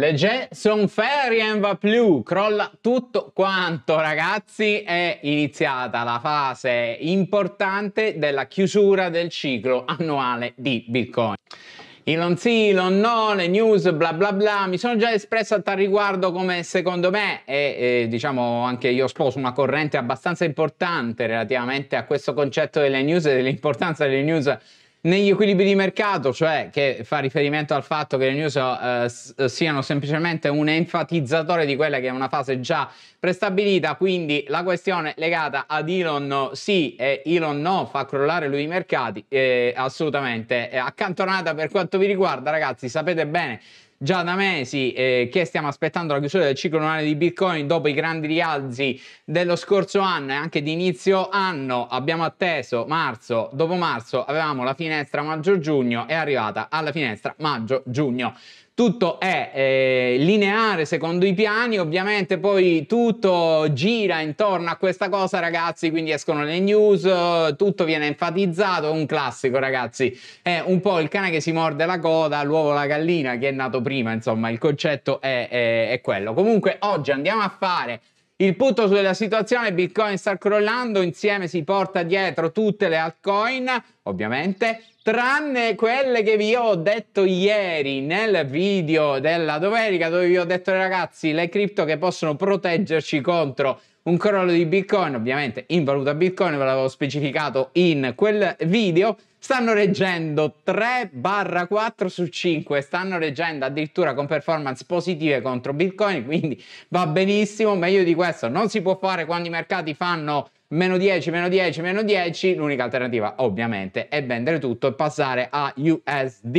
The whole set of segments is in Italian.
Le Jackson Ferien va più, crolla tutto quanto ragazzi, è iniziata la fase importante della chiusura del ciclo annuale di Bitcoin. Elon sì, Elon no, le news bla bla bla, mi sono già espresso a tal riguardo come secondo me e, e diciamo anche io sposo una corrente abbastanza importante relativamente a questo concetto delle news e dell'importanza delle news negli equilibri di mercato, cioè che fa riferimento al fatto che le news eh, eh, siano semplicemente un enfatizzatore di quella che è una fase già prestabilita, quindi la questione legata ad Elon no, sì e Elon no fa crollare lui i mercati, eh, assolutamente è accantonata per quanto vi riguarda ragazzi, sapete bene già da mesi eh, che stiamo aspettando la chiusura del ciclo annuale di Bitcoin dopo i grandi rialzi dello scorso anno e anche di inizio anno. Abbiamo atteso marzo, dopo marzo avevamo la finestra maggio-giugno, è arrivata alla finestra maggio-giugno tutto è eh, lineare secondo i piani, ovviamente poi tutto gira intorno a questa cosa ragazzi, quindi escono le news, tutto viene enfatizzato, è un classico ragazzi, è un po' il cane che si morde la coda, l'uovo la gallina che è nato prima, insomma il concetto è, è, è quello. Comunque oggi andiamo a fare il punto sulla situazione, Bitcoin sta crollando, insieme si porta dietro tutte le altcoin, ovviamente, tranne quelle che vi ho detto ieri nel video della domenica dove vi ho detto ragazzi le cripto che possono proteggerci contro un crollo di bitcoin ovviamente in valuta bitcoin ve l'avevo specificato in quel video stanno reggendo 3 barra 4 su 5 stanno reggendo addirittura con performance positive contro bitcoin quindi va benissimo meglio di questo non si può fare quando i mercati fanno meno 10, meno 10, meno 10, l'unica alternativa ovviamente è vendere tutto e passare a USD.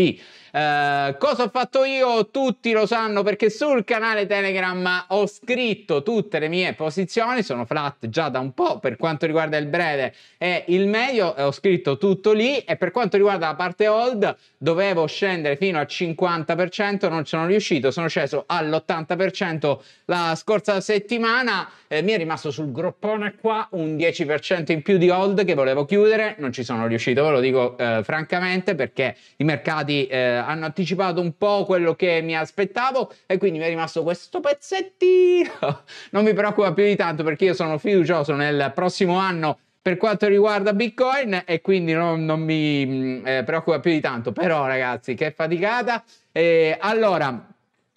Eh, cosa ho fatto io? Tutti lo sanno perché sul canale Telegram ho scritto tutte le mie posizioni, sono flat già da un po' per quanto riguarda il breve e il medio, eh, ho scritto tutto lì e per quanto riguarda la parte hold dovevo scendere fino al 50%, non sono riuscito, sono sceso all'80% la scorsa settimana, eh, mi è rimasto sul groppone qua un 10% in più di hold che volevo chiudere, non ci sono riuscito, ve lo dico eh, francamente, perché i mercati eh, hanno anticipato un po' quello che mi aspettavo e quindi mi è rimasto questo pezzettino. non mi preoccupa più di tanto perché io sono fiducioso nel prossimo anno per quanto riguarda Bitcoin e quindi non, non mi mm, eh, preoccupa più di tanto. Però ragazzi, che faticata. E allora,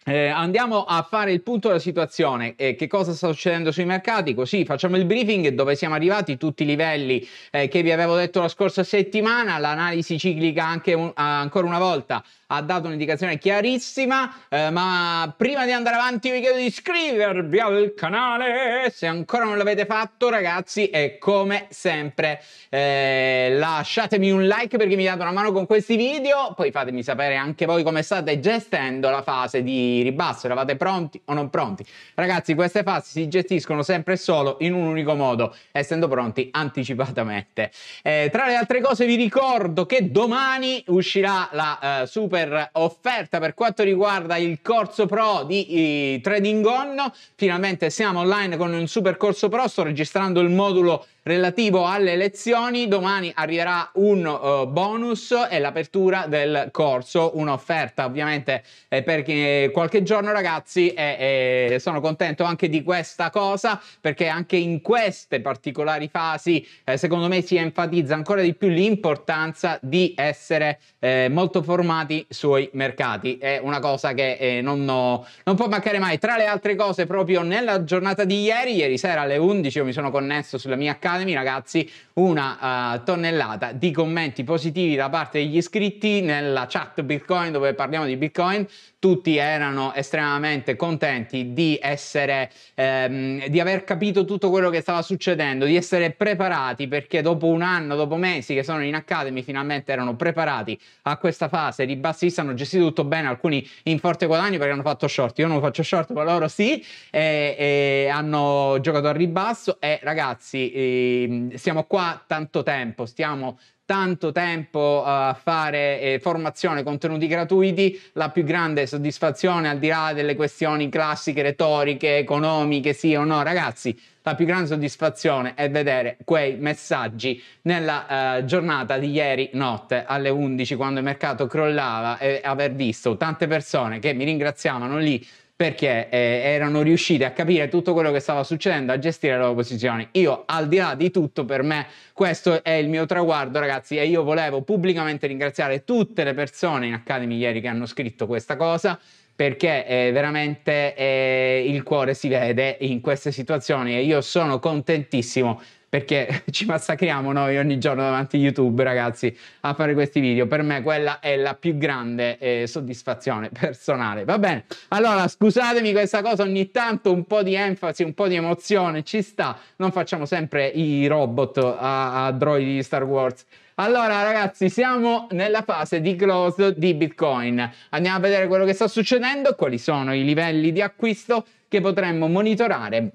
eh, andiamo a fare il punto della situazione, eh, che cosa sta succedendo sui mercati, così facciamo il briefing dove siamo arrivati, tutti i livelli eh, che vi avevo detto la scorsa settimana, l'analisi ciclica un, ancora una volta ha dato un'indicazione chiarissima, eh, ma prima di andare avanti vi chiedo di iscrivervi al canale se ancora non l'avete fatto ragazzi e come sempre eh, lasciatemi un like perché mi date una mano con questi video, poi fatemi sapere anche voi come state gestendo la fase di ribasso, eravate pronti o non pronti? Ragazzi, queste fasi si gestiscono sempre e solo in un unico modo, essendo pronti anticipatamente. Eh, tra le altre cose vi ricordo che domani uscirà la eh, super offerta per quanto riguarda il corso pro di eh, Trading On. Finalmente siamo online con un super corso pro, sto registrando il modulo Relativo alle lezioni domani arriverà un uh, bonus e l'apertura del corso, un'offerta ovviamente eh, per eh, qualche giorno ragazzi e, e, sono contento anche di questa cosa perché anche in queste particolari fasi eh, secondo me si enfatizza ancora di più l'importanza di essere eh, molto formati sui mercati. È una cosa che eh, non, no, non può mancare mai. Tra le altre cose proprio nella giornata di ieri, ieri sera alle 11 io mi sono connesso sulla mia casa Lasciatemi ragazzi una uh, tonnellata di commenti positivi da parte degli iscritti nella chat Bitcoin dove parliamo di Bitcoin. Tutti erano estremamente contenti di essere, ehm, di aver capito tutto quello che stava succedendo, di essere preparati perché dopo un anno, dopo mesi che sono in Academy, finalmente erano preparati a questa fase. di bassista. hanno gestito tutto bene, alcuni in forte guadagno perché hanno fatto short. Io non faccio short, ma loro sì. E, e hanno giocato a ribasso e ragazzi, eh, Mm, siamo qua tanto tempo, stiamo tanto tempo eh, a fare eh, formazione, contenuti gratuiti, la più grande soddisfazione al di là delle questioni classiche, retoriche, economiche, sì o no, ragazzi, la più grande soddisfazione è vedere quei messaggi nella eh, giornata di ieri notte alle 11 quando il mercato crollava e aver visto tante persone che mi ringraziavano lì perché eh, erano riusciti a capire tutto quello che stava succedendo, a gestire le loro posizioni. Io, al di là di tutto, per me questo è il mio traguardo, ragazzi, e io volevo pubblicamente ringraziare tutte le persone in Academy ieri che hanno scritto questa cosa perché eh, veramente eh, il cuore si vede in queste situazioni e io sono contentissimo perché ci massacriamo noi ogni giorno davanti a YouTube, ragazzi, a fare questi video. Per me quella è la più grande eh, soddisfazione personale. Va bene, allora scusatemi questa cosa, ogni tanto un po' di enfasi, un po' di emozione ci sta. Non facciamo sempre i robot a, a droidi di Star Wars. Allora ragazzi, siamo nella fase di close di Bitcoin. Andiamo a vedere quello che sta succedendo, quali sono i livelli di acquisto che potremmo monitorare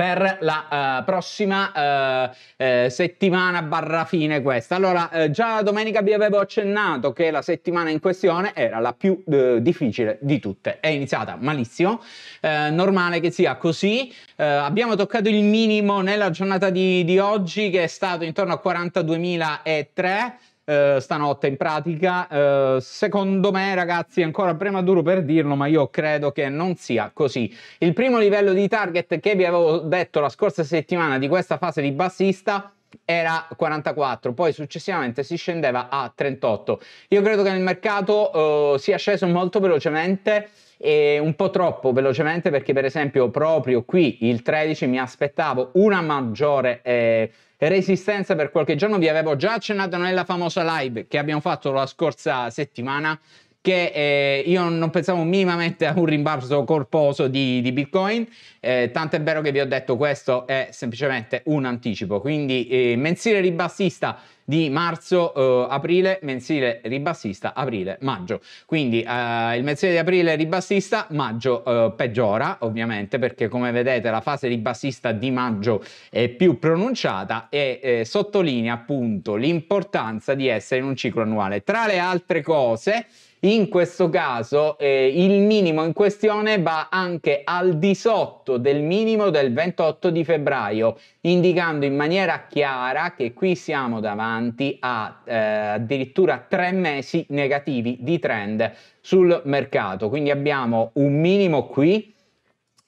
per la uh, prossima uh, settimana barra fine questa. Allora, già domenica vi avevo accennato che la settimana in questione era la più difficile di tutte. È iniziata malissimo, normale che sia così. abbiamo toccato il minimo nella giornata di, di oggi che è stato intorno a 42.003. Eh, stanotte in pratica. Eh, secondo me, ragazzi, è ancora prematuro per dirlo, ma io credo che non sia così. Il primo livello di target che vi avevo detto la scorsa settimana di questa fase di bassista era 44, poi successivamente si scendeva a 38. Io credo che nel mercato eh, sia sceso molto velocemente e un po' troppo velocemente perché per esempio proprio qui il 13 mi aspettavo una maggiore eh, resistenza per qualche giorno. Vi avevo già accennato nella famosa live che abbiamo fatto la scorsa settimana che eh, io non pensavo minimamente a un rimbalzo corposo di, di Bitcoin, eh, tanto è vero che vi ho detto questo è semplicemente un anticipo, quindi eh, mensile ribassista di marzo-aprile, eh, mensile ribassista aprile-maggio. Quindi eh, il mensile di aprile ribassista, maggio eh, peggiora ovviamente perché come vedete la fase ribassista di maggio è più pronunciata e eh, sottolinea appunto l'importanza di essere in un ciclo annuale. Tra le altre cose in questo caso eh, il minimo in questione va anche al di sotto del minimo del 28 di febbraio, indicando in maniera chiara che qui siamo davanti a eh, addirittura tre mesi negativi di trend sul mercato. Quindi abbiamo un minimo qui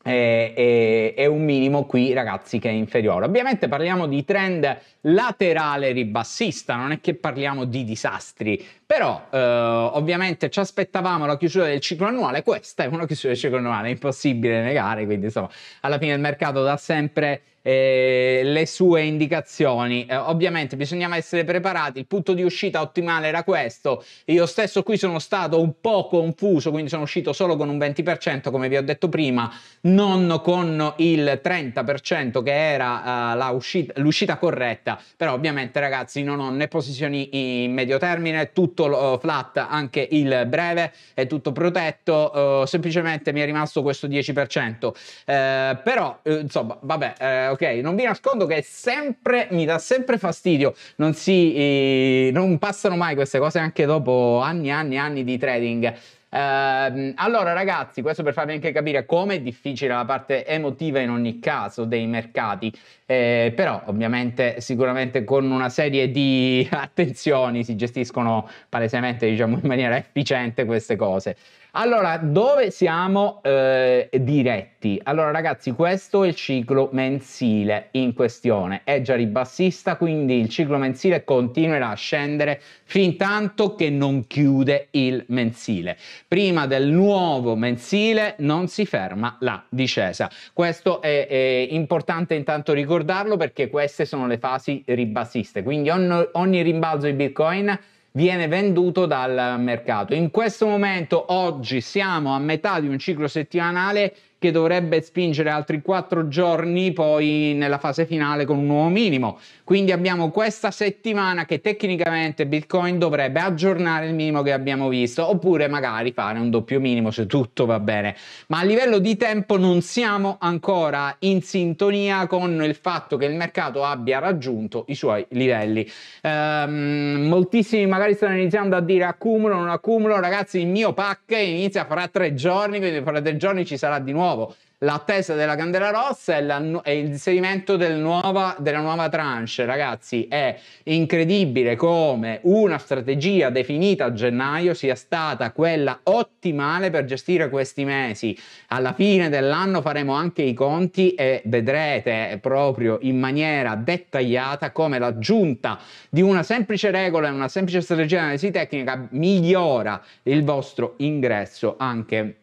è, è, è, un minimo qui ragazzi che è inferiore ovviamente parliamo di trend laterale ribassista non è che parliamo di disastri però eh, ovviamente ci aspettavamo la chiusura del ciclo annuale questa è una chiusura del ciclo annuale impossibile negare quindi insomma alla fine il mercato dà sempre eh, le sue indicazioni. Eh, ovviamente bisognava essere preparati, il punto di uscita ottimale era questo. Io stesso qui sono stato un po' confuso, quindi sono uscito solo con un 20%, come vi ho detto prima, non con il 30% che era eh, l'uscita corretta. Però ovviamente ragazzi non ho né posizioni in medio termine, tutto eh, flat anche il breve, è tutto protetto, eh, semplicemente mi è rimasto questo 10%. Eh, però eh, insomma, vabbè, ok? Non vi nascondo che è sempre mi dà sempre fastidio, non si eh, non passano mai queste cose anche dopo anni e anni e anni di trading. Uh, allora ragazzi, questo per farvi anche capire come è difficile la parte emotiva in ogni caso dei mercati, eh, però ovviamente sicuramente con una serie di attenzioni si gestiscono palesemente diciamo in maniera efficiente queste cose. Allora, dove siamo eh, diretti? Allora ragazzi, questo è il ciclo mensile in questione, è già ribassista, quindi il ciclo mensile continuerà a scendere fin tanto che non chiude il mensile. Prima del nuovo mensile non si ferma la discesa. Questo è, è importante intanto ricordarlo perché queste sono le fasi ribassiste, quindi ogni, ogni rimbalzo di Bitcoin viene venduto dal mercato. In questo momento, oggi siamo a metà di un ciclo settimanale che dovrebbe spingere altri 4 giorni poi nella fase finale con un nuovo minimo. Quindi abbiamo questa settimana che tecnicamente Bitcoin dovrebbe aggiornare il minimo che abbiamo visto, oppure magari fare un doppio minimo se tutto va bene. Ma a livello di tempo non siamo ancora in sintonia con il fatto che il mercato abbia raggiunto i suoi livelli. Ehm, moltissimi magari stanno iniziando a dire accumulo, non accumulo, ragazzi il mio pack inizia fra tre giorni, quindi fra tre giorni ci sarà di nuovo nuovo. L'attesa della candela rossa e, l'inserimento del nuova, della nuova tranche, ragazzi, è incredibile come una strategia definita a gennaio sia stata quella ottimale per gestire questi mesi. Alla fine dell'anno faremo anche i conti e vedrete proprio in maniera dettagliata come l'aggiunta di una semplice regola e una semplice strategia di analisi tecnica migliora il vostro ingresso anche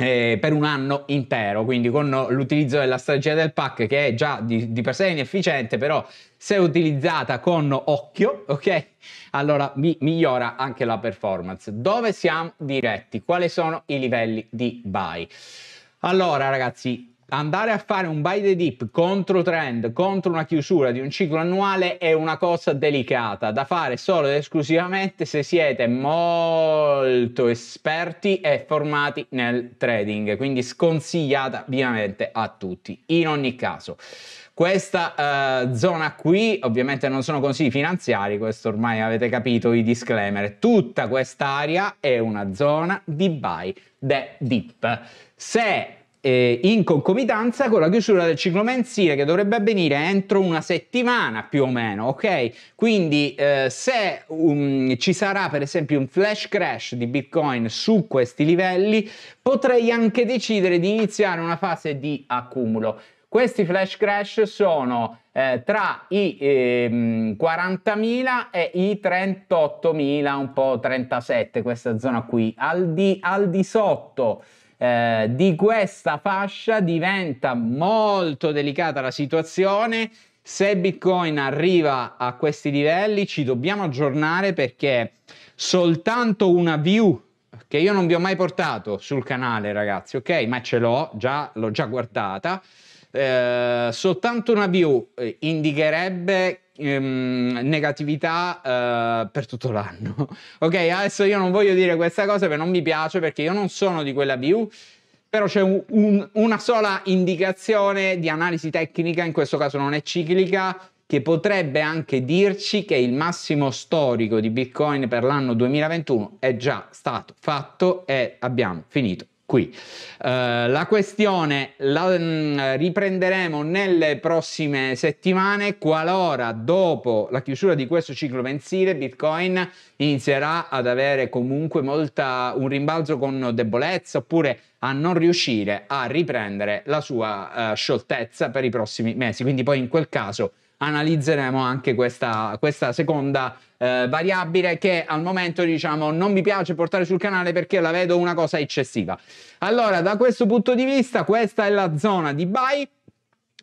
eh, per un anno intero, quindi con l'utilizzo della strategia del pack che è già di, di per sé inefficiente, però se utilizzata con occhio, ok? Allora mi migliora anche la performance. Dove siamo diretti? Quali sono i livelli di buy? Allora ragazzi, andare a fare un buy the dip contro trend, contro una chiusura di un ciclo annuale è una cosa delicata da fare solo ed esclusivamente se siete molto esperti e formati nel trading, quindi sconsigliata ovviamente a tutti. In ogni caso, questa uh, zona qui ovviamente non sono consigli finanziari, questo ormai avete capito i disclaimer, tutta quest'area è una zona di buy the dip. Se eh, in concomitanza con la chiusura del ciclo mensile che dovrebbe avvenire entro una settimana più o meno, ok? Quindi eh, se um, ci sarà per esempio un flash crash di Bitcoin su questi livelli, potrei anche decidere di iniziare una fase di accumulo. Questi flash crash sono eh, tra i eh, 40.000 e i 38.000, un po' 37, questa zona qui, al di, al di sotto eh, di questa fascia diventa molto delicata la situazione. Se Bitcoin arriva a questi livelli ci dobbiamo aggiornare perché soltanto una view che io non vi ho mai portato sul canale ragazzi, ok? Ma ce l'ho, già, l'ho già guardata. Eh, soltanto una view eh, indicherebbe ehm, negatività eh, per tutto l'anno. ok, adesso io non voglio dire questa cosa perché non mi piace, perché io non sono di quella view però c'è un, un, una sola indicazione di analisi tecnica, in questo caso non è ciclica, che potrebbe anche dirci che il massimo storico di Bitcoin per l'anno 2021 è già stato fatto e abbiamo finito qui. Uh, la questione la mh, mm, riprenderemo nelle prossime settimane qualora dopo la chiusura di questo ciclo mensile Bitcoin inizierà ad avere comunque molta, un rimbalzo con debolezza oppure a non riuscire a riprendere la sua uh, scioltezza per i prossimi mesi. Quindi poi in quel caso analizzeremo anche questa, questa seconda eh, variabile che al momento diciamo non mi piace portare sul canale perché la vedo una cosa eccessiva. Allora, da questo punto di vista, questa è la zona di buy.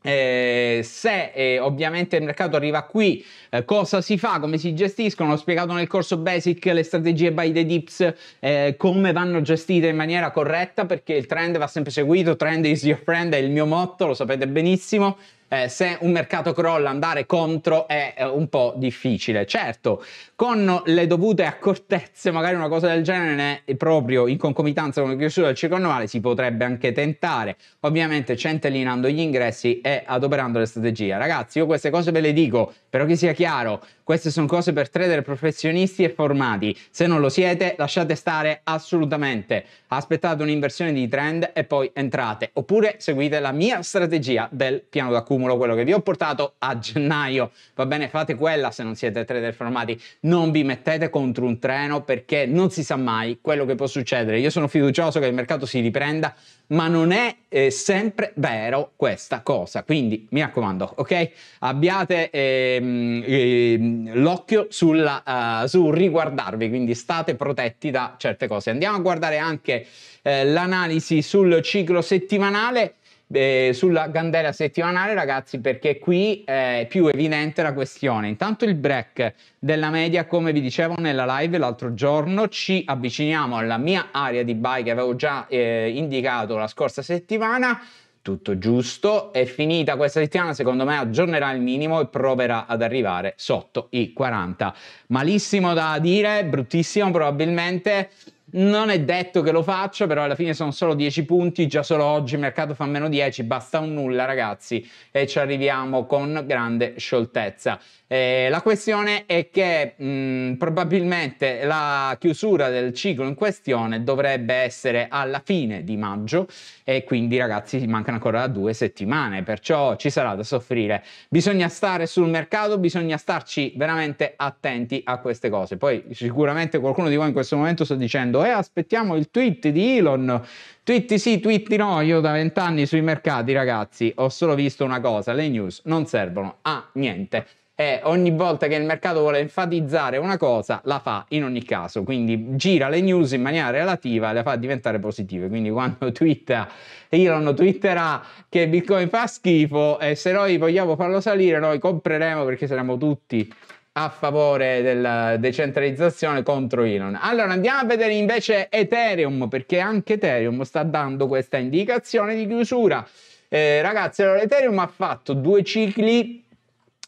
Eh, se eh, ovviamente il mercato arriva qui, eh, cosa si fa, come si gestiscono, ho spiegato nel corso basic le strategie by the dips, eh, come vanno gestite in maniera corretta perché il trend va sempre seguito, trend is your friend è il mio motto, lo sapete benissimo, eh, se un mercato crolla andare contro è eh, un po' difficile. Certo, con le dovute accortezze, magari una cosa del genere, eh, proprio in concomitanza con la chiusura del circo annuale, si potrebbe anche tentare, ovviamente centellinando gli ingressi e adoperando le strategie. Ragazzi, io queste cose ve le dico, però che sia chiaro, queste sono cose per trader professionisti e formati. Se non lo siete, lasciate stare assolutamente. Aspettate un'inversione di trend e poi entrate, oppure seguite la mia strategia del piano da accumulo quello che vi ho portato a gennaio. Va bene, fate quella se non siete trader formati. Non vi mettete contro un treno perché non si sa mai quello che può succedere. Io sono fiducioso che il mercato si riprenda, ma non è eh, sempre vero questa cosa. Quindi mi raccomando, ok? Abbiate ehm, ehm, l'occhio sulla, uh, eh, sul riguardarvi, quindi state protetti da certe cose. Andiamo a guardare anche eh, l'analisi sul ciclo settimanale eh, sulla candela settimanale, ragazzi, perché qui eh, è più evidente la questione. Intanto il break della media, come vi dicevo nella live l'altro giorno, ci avviciniamo alla mia area di buy che avevo già eh, indicato la scorsa settimana tutto giusto. È finita questa settimana, secondo me aggiornerà il minimo e proverà ad arrivare sotto i 40. Malissimo da dire, bruttissimo probabilmente. Non è detto che lo faccia, però alla fine sono solo 10 punti, già solo oggi il mercato fa meno 10, basta un nulla ragazzi e ci arriviamo con grande scioltezza. Eh, la questione è che mh, mm, probabilmente la chiusura del ciclo in questione dovrebbe essere alla fine di maggio e quindi ragazzi mancano ancora due settimane, perciò ci sarà da soffrire. Bisogna stare sul mercato, bisogna starci veramente attenti a queste cose. Poi sicuramente qualcuno di voi in questo momento sta dicendo "Eh, aspettiamo il tweet di Elon". Twitti sì, twitti no, io da vent'anni sui mercati, ragazzi, ho solo visto una cosa, le news non servono a niente e ogni volta che il mercato vuole enfatizzare una cosa la fa in ogni caso, quindi gira le news in maniera relativa e le fa diventare positive, quindi quando twitta Elon twitterà che Bitcoin fa schifo e se noi vogliamo farlo salire noi compreremo perché saremo tutti a favore della decentralizzazione contro Elon. Allora andiamo a vedere invece Ethereum perché anche Ethereum sta dando questa indicazione di chiusura. Eh, ragazzi, allora Ethereum ha fatto due cicli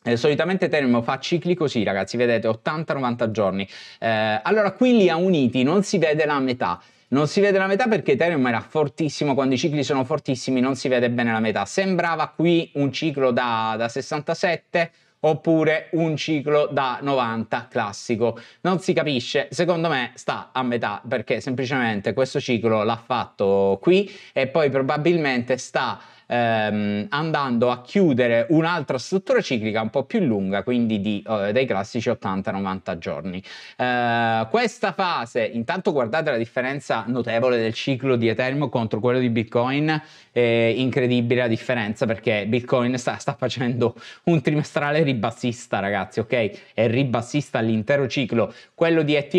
eh, solitamente Telmo fa cicli così, ragazzi, vedete 80-90 giorni. Eh, allora qui li ha uniti, non si vede la metà. Non si vede la metà perché Ethereum era fortissimo, quando i cicli sono fortissimi non si vede bene la metà. Sembrava qui un ciclo da, da 67 oppure un ciclo da 90 classico. Non si capisce, secondo me sta a metà perché semplicemente questo ciclo l'ha fatto qui e poi probabilmente sta ehm, andando a chiudere un'altra struttura ciclica un po' più lunga, quindi di, eh, dei classici 80-90 giorni. Eh, questa fase, intanto guardate la differenza notevole del ciclo di Ethereum contro quello di Bitcoin, è incredibile la differenza perché Bitcoin sta, sta facendo un trimestrale ribassista, ragazzi, ok? È ribassista l'intero ciclo. Quello di ETH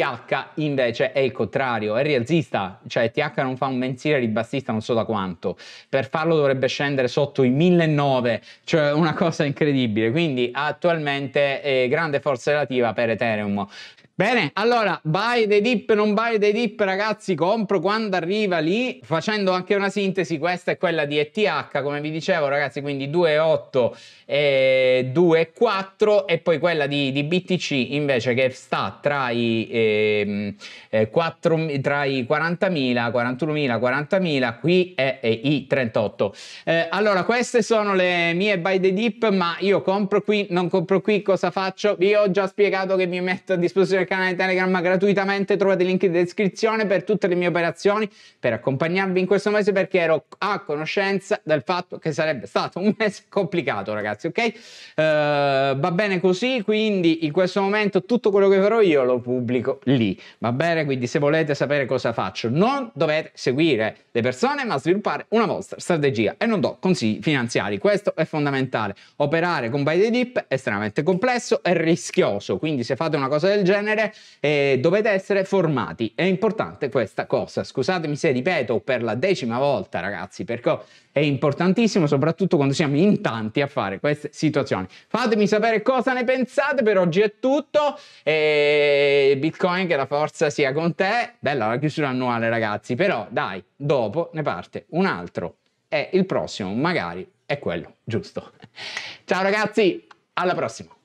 invece è il contrario, è rialzista, cioè ETH non fa un mensile ribassista non so da quanto. Per farlo dovrebbe scegliere scendere sotto i 1.900, cioè una cosa incredibile. Quindi attualmente eh, grande forza relativa per Ethereum. Bene, allora, buy the dip, non buy the dip, ragazzi, compro quando arriva lì. Facendo anche una sintesi, questa è quella di ETH, come vi dicevo, ragazzi, quindi 2,8 e 2,4 e poi quella di, di, BTC invece che sta tra i, ehm, eh, 4, tra i 40.000, 41.000, 40.000, qui è, è i 38. Eh, allora, queste sono le mie buy the dip, ma io compro qui, non compro qui, cosa faccio? Vi ho già spiegato che mi metto a disposizione canale Telegram gratuitamente, trovate i link in descrizione per tutte le mie operazioni, per accompagnarvi in questo mese perché ero a conoscenza del fatto che sarebbe stato un mese complicato ragazzi, ok? Uh, va bene così, quindi in questo momento tutto quello che farò io lo pubblico lì, va bene? Quindi se volete sapere cosa faccio, non dovete seguire le persone ma sviluppare una vostra strategia e non do consigli finanziari, questo è fondamentale. Operare con buy the dip è estremamente complesso e rischioso, quindi se fate una cosa del genere genere eh, dovete essere formati. È importante questa cosa. Scusatemi se ripeto per la decima volta, ragazzi, perché è importantissimo, soprattutto quando siamo in tanti a fare queste situazioni. Fatemi sapere cosa ne pensate. Per oggi è tutto. E Bitcoin, che la forza sia con te. Bella la chiusura annuale, ragazzi. Però dai, dopo ne parte un altro. E il prossimo, magari, è quello giusto. Ciao ragazzi, alla prossima!